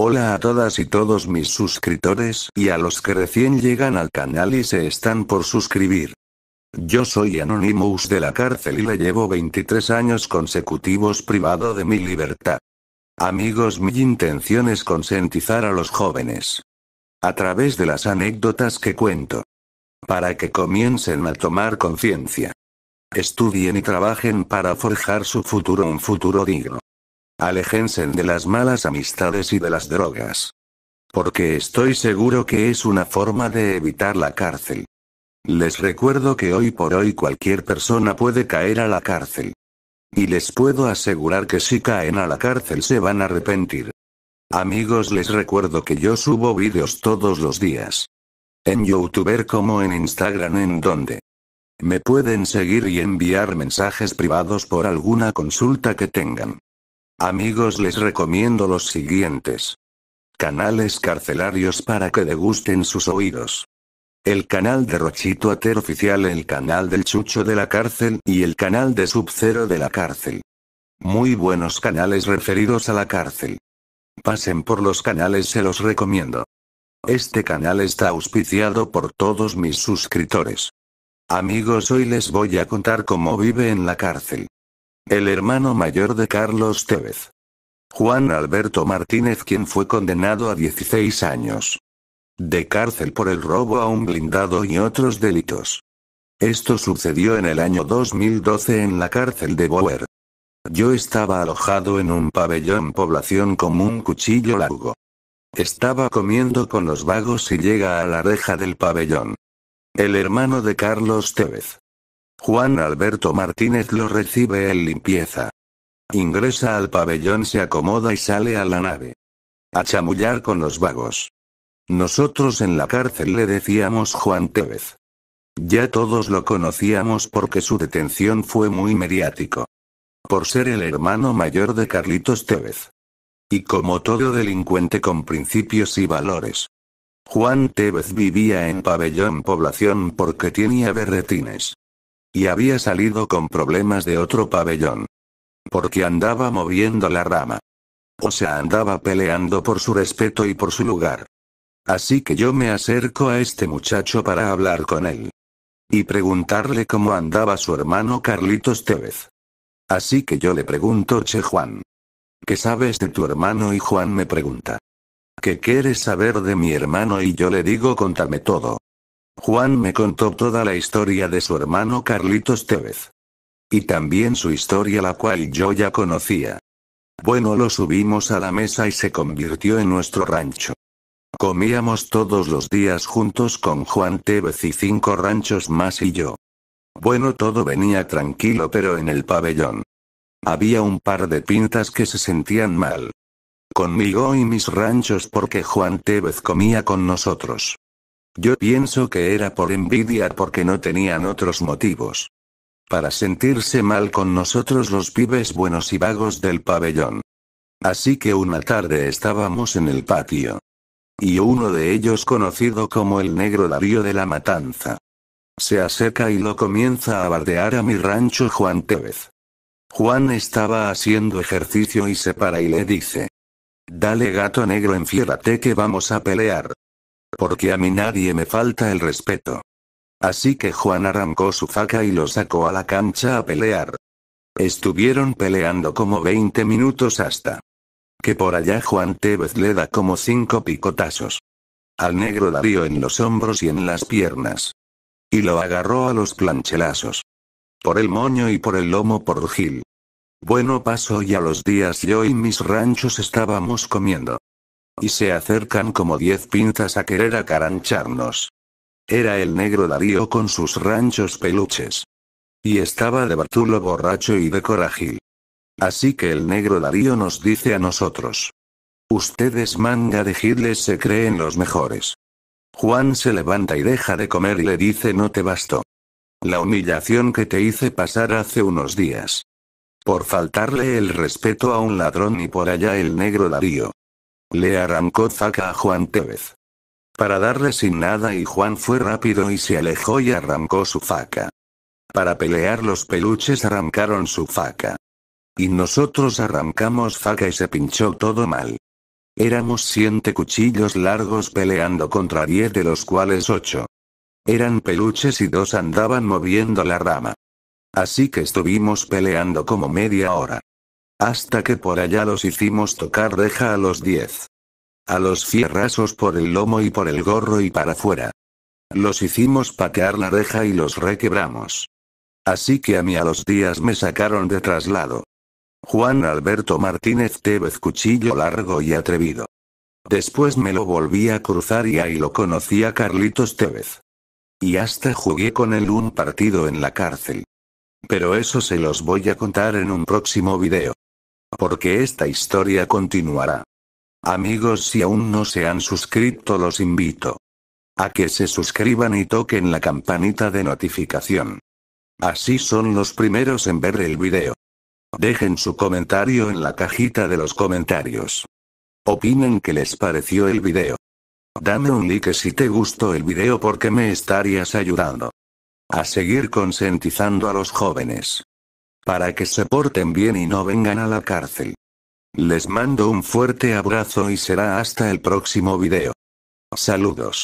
Hola a todas y todos mis suscriptores y a los que recién llegan al canal y se están por suscribir. Yo soy Anonymous de la cárcel y le llevo 23 años consecutivos privado de mi libertad. Amigos, mi intención es concientizar a los jóvenes. A través de las anécdotas que cuento. Para que comiencen a tomar conciencia. Estudien y trabajen para forjar su futuro, un futuro digno. Aléjense de las malas amistades y de las drogas. Porque estoy seguro que es una forma de evitar la cárcel. Les recuerdo que hoy por hoy cualquier persona puede caer a la cárcel. Y les puedo asegurar que si caen a la cárcel se van a arrepentir. Amigos, les recuerdo que yo subo vídeos todos los días. En YouTuber como en Instagram en donde. Me pueden seguir y enviar mensajes privados por alguna consulta que tengan. Amigos les recomiendo los siguientes. Canales carcelarios para que degusten sus oídos. El canal de Rochito Ater oficial, el canal del Chucho de la cárcel y el canal de Subcero de la cárcel. Muy buenos canales referidos a la cárcel. Pasen por los canales, se los recomiendo. Este canal está auspiciado por todos mis suscriptores. Amigos, hoy les voy a contar cómo vive en la cárcel el hermano mayor de Carlos Tevez. Juan Alberto Martínez quien fue condenado a 16 años de cárcel por el robo a un blindado y otros delitos. Esto sucedió en el año 2012 en la cárcel de Boer. Yo estaba alojado en un pabellón población como un cuchillo largo. Estaba comiendo con los vagos y llega a la reja del pabellón. El hermano de Carlos Tevez. Juan Alberto Martínez lo recibe en limpieza. Ingresa al pabellón, se acomoda y sale a la nave. A chamullar con los vagos. Nosotros en la cárcel le decíamos Juan Tevez. Ya todos lo conocíamos porque su detención fue muy mediático. Por ser el hermano mayor de Carlitos Tevez. Y como todo delincuente con principios y valores. Juan Tevez vivía en pabellón población porque tenía berretines. Y había salido con problemas de otro pabellón. Porque andaba moviendo la rama. O sea, andaba peleando por su respeto y por su lugar. Así que yo me acerco a este muchacho para hablar con él. Y preguntarle cómo andaba su hermano Carlitos Tevez. Así que yo le pregunto, che Juan. ¿Qué sabes de tu hermano? Y Juan me pregunta. ¿Qué quieres saber de mi hermano? Y yo le digo, contame todo. Juan me contó toda la historia de su hermano Carlitos Tevez. Y también su historia la cual yo ya conocía. Bueno, lo subimos a la mesa y se convirtió en nuestro rancho. Comíamos todos los días juntos con Juan Tevez y cinco ranchos más y yo. Bueno, todo venía tranquilo, pero en el pabellón. Había un par de pintas que se sentían mal. Conmigo y mis ranchos porque Juan Tevez comía con nosotros. Yo pienso que era por envidia porque no tenían otros motivos. Para sentirse mal con nosotros los pibes buenos y vagos del pabellón. Así que una tarde estábamos en el patio. Y uno de ellos conocido como el negro Darío de la Matanza. Se acerca y lo comienza a bardear a mi rancho Juan Tevez. Juan estaba haciendo ejercicio y se para y le dice. Dale gato negro enfiérate que vamos a pelear. Porque a mí nadie me falta el respeto. Así que Juan arrancó su faca y lo sacó a la cancha a pelear. Estuvieron peleando como 20 minutos hasta que por allá Juan Tevez le da como cinco picotazos. Al negro Darío en los hombros y en las piernas. Y lo agarró a los planchelazos. Por el moño y por el lomo por Gil. Bueno paso y a los días yo y mis ranchos estábamos comiendo y se acercan como diez pinzas a querer acarancharnos. Era el negro Darío con sus ranchos peluches. Y estaba de Bartulo borracho y de corajil. Así que el negro Darío nos dice a nosotros. Ustedes manga de giles se creen los mejores. Juan se levanta y deja de comer y le dice no te basto. La humillación que te hice pasar hace unos días. Por faltarle el respeto a un ladrón y por allá el negro Darío. Le arrancó faca a Juan Tevez. Para darle sin nada y Juan fue rápido y se alejó y arrancó su faca. Para pelear los peluches arrancaron su faca. Y nosotros arrancamos faca y se pinchó todo mal. Éramos siete cuchillos largos peleando contra diez de los cuales ocho. Eran peluches y dos andaban moviendo la rama. Así que estuvimos peleando como media hora. Hasta que por allá los hicimos tocar reja a los 10. A los fierrazos por el lomo y por el gorro y para fuera. Los hicimos patear la reja y los requebramos. Así que a mí a los días me sacaron de traslado. Juan Alberto Martínez Tevez cuchillo largo y atrevido. Después me lo volví a cruzar y ahí lo conocí a Carlitos Tevez. Y hasta jugué con él un partido en la cárcel. Pero eso se los voy a contar en un próximo video. Porque esta historia continuará. Amigos si aún no se han suscrito los invito a que se suscriban y toquen la campanita de notificación. Así son los primeros en ver el video. Dejen su comentario en la cajita de los comentarios. Opinen que les pareció el video. Dame un like si te gustó el video porque me estarías ayudando a seguir consentizando a los jóvenes. Para que se porten bien y no vengan a la cárcel. Les mando un fuerte abrazo y será hasta el próximo video. Saludos.